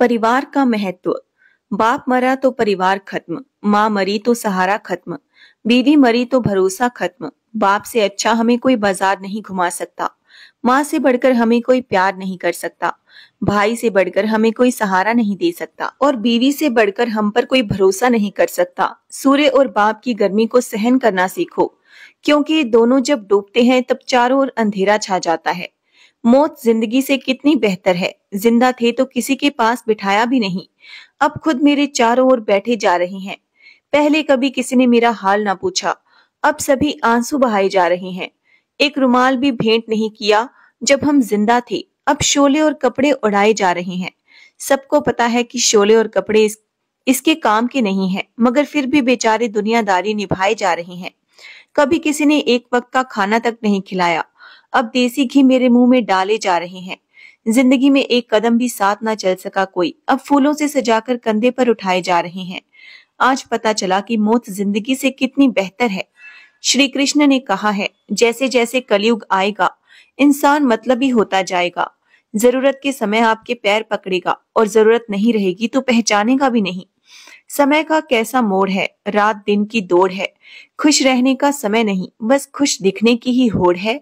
परिवार का महत्व बाप मरा तो परिवार खत्म माँ मरी तो सहारा खत्म बीवी मरी तो भरोसा खत्म बाप से अच्छा हमें कोई बाजार नहीं घुमा सकता माँ से बढ़कर हमें कोई प्यार नहीं कर सकता भाई से बढ़कर हमें कोई सहारा नहीं दे सकता और बीवी से बढ़कर हम पर कोई भरोसा नहीं कर सकता सूर्य और बाप की गर्मी को सहन करना सीखो क्योंकि दोनों जब डूबते हैं तब चारों ओर अंधेरा छा जाता है मौत जिंदगी से कितनी बेहतर है जिंदा थे तो किसी के पास बिठाया भी नहीं अब खुद मेरे चारों ओर बैठे जा रहे हैं पहले कभी किसी ने मेरा हाल ना पूछा अब सभी आंसू बहाए जा रहे हैं एक रुमाल भी भेंट नहीं किया जब हम जिंदा थे अब शोले और कपड़े उड़ाए जा रहे हैं सबको पता है कि शोले और कपड़े इस, इसके काम के नहीं है मगर फिर भी बेचारे दुनियादारी निभाए जा रहे हैं कभी किसी ने एक वक्त का खाना तक नहीं खिलाया अब देसी घी मेरे मुंह में डाले जा रहे हैं जिंदगी में एक कदम भी साथ ना चल सका कोई अब फूलों से सजाकर कंधे पर उठाए जा रहे हैं आज पता चला कि मौत जिंदगी से कितनी बेहतर है श्री कृष्ण ने कहा है जैसे जैसे कलयुग आएगा इंसान मतलब ही होता जाएगा जरूरत के समय आपके पैर पकड़ेगा और जरूरत नहीं रहेगी तो पहचानेगा भी नहीं समय का कैसा मोड़ है रात दिन की दौड़ है खुश रहने का समय नहीं बस खुश दिखने की ही होड़ है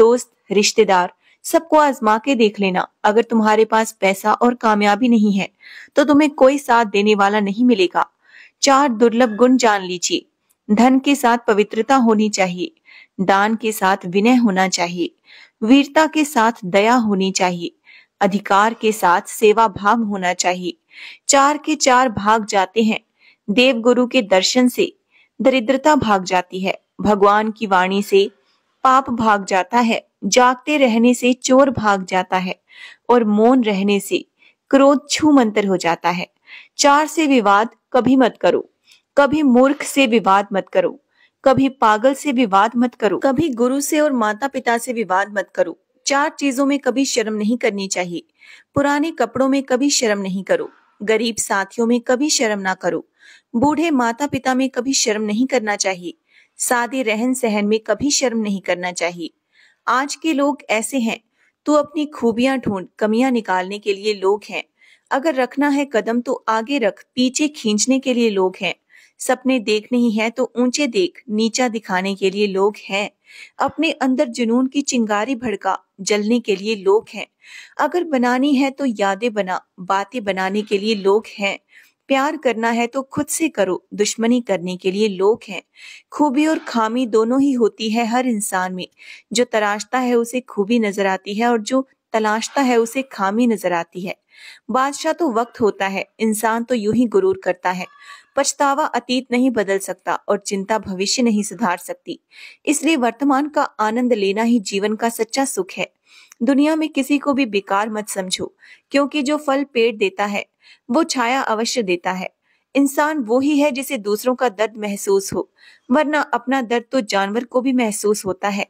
दोस्त रिश्तेदार सबको आजमा के देख लेना अगर तुम्हारे पास पैसा और कामयाबी नहीं है तो तुम्हें कोई साथ देने वाला नहीं मिलेगा चार दुर्लभ गुण जान लीजिए धन के साथ पवित्रता होनी चाहिए दान के साथ विनय होना चाहिए वीरता के साथ दया होनी चाहिए अधिकार के साथ सेवा भाव होना चाहिए चार के चार भाग जाते हैं देव गुरु के दर्शन से दरिद्रता भाग जाती है भगवान की वाणी से पाप भाग जाता है जागते रहने से चोर भाग जाता है और मौन रहने से क्रोध छू मंतर हो जाता है चार से विवाद कभी मत करो कभी मूर्ख से विवाद मत करो कभी पागल से विवाद मत करो कभी गुरु से और माता पिता से विवाद मत करो चार चीजों में कभी शर्म नहीं करनी चाहिए पुराने कपड़ों में कभी शर्म नहीं करो गरीब साथियों में कभी शर्म ना करो बूढ़े माता पिता में कभी शर्म नहीं करना चाहिए सादे रहन सहन में कभी शर्म नहीं करना चाहिए आज के लोग ऐसे हैं तो अपनी खूबियां ढूंढ कमियां निकालने के लिए लोग हैं अगर रखना है कदम तो आगे रख पीछे खींचने के लिए लोग हैं सपने देखने ही हैं तो ऊंचे देख नीचा दिखाने के लिए लोग हैं अपने अंदर जुनून की चिंगारी भड़का जलने के लिए लोग हैं अगर बनानी है तो यादें बना बातें बनाने के लिए लोग हैं प्यार करना है तो खुद से करो दुश्मनी करने के लिए लोग हैं खूबी और खामी दोनों ही होती है हर इंसान में जो तराशता है उसे खूबी नजर आती है और जो तलाशता है उसे खामी नजर आती है बादशाह तो वक्त होता है इंसान तो यूं ही गुरूर करता है पछतावा अतीत नहीं बदल सकता और चिंता भविष्य नहीं सुधार सकती इसलिए वर्तमान का आनंद लेना ही जीवन का सच्चा सुख है दुनिया में किसी को भी बेकार मत समझो क्योंकि जो फल पेट देता है वो छाया अवश्य देता है इंसान वो ही है जिसे दूसरों का दर्द महसूस हो वरना अपना दर्द तो जानवर को भी महसूस होता है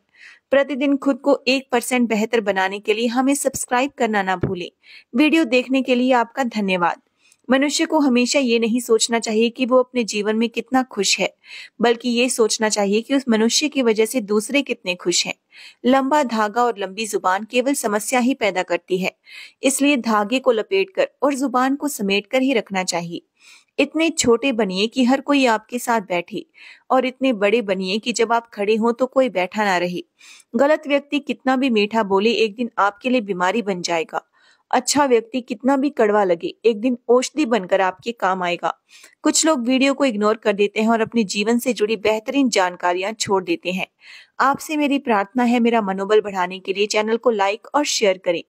प्रतिदिन खुद को एक परसेंट बेहतर बनाने के लिए हमें सब्सक्राइब करना ना भूलें वीडियो देखने के लिए आपका धन्यवाद मनुष्य को हमेशा ये नहीं सोचना चाहिए कि वो अपने जीवन में कितना खुश है बल्कि ये सोचना चाहिए कि उस मनुष्य की वजह से दूसरे कितने खुश हैं लंबा धागा और लंबी जुबान केवल समस्या ही पैदा करती है इसलिए धागे को लपेट कर और जुबान को समेट कर ही रखना चाहिए इतने छोटे बनिए कि हर कोई आपके साथ बैठे और इतने बड़े बनिए कि जब आप खड़े हों तो कोई बैठा ना रहे गलत व्यक्ति कितना भी मीठा बोले एक दिन आपके लिए बीमारी बन जाएगा अच्छा व्यक्ति कितना भी कड़वा लगे एक दिन औषधि बनकर आपके काम आएगा कुछ लोग वीडियो को इग्नोर कर देते हैं और अपने जीवन से जुड़ी बेहतरीन जानकारियां छोड़ देते हैं आपसे मेरी प्रार्थना है मेरा मनोबल बढ़ाने के लिए चैनल को लाइक और शेयर करें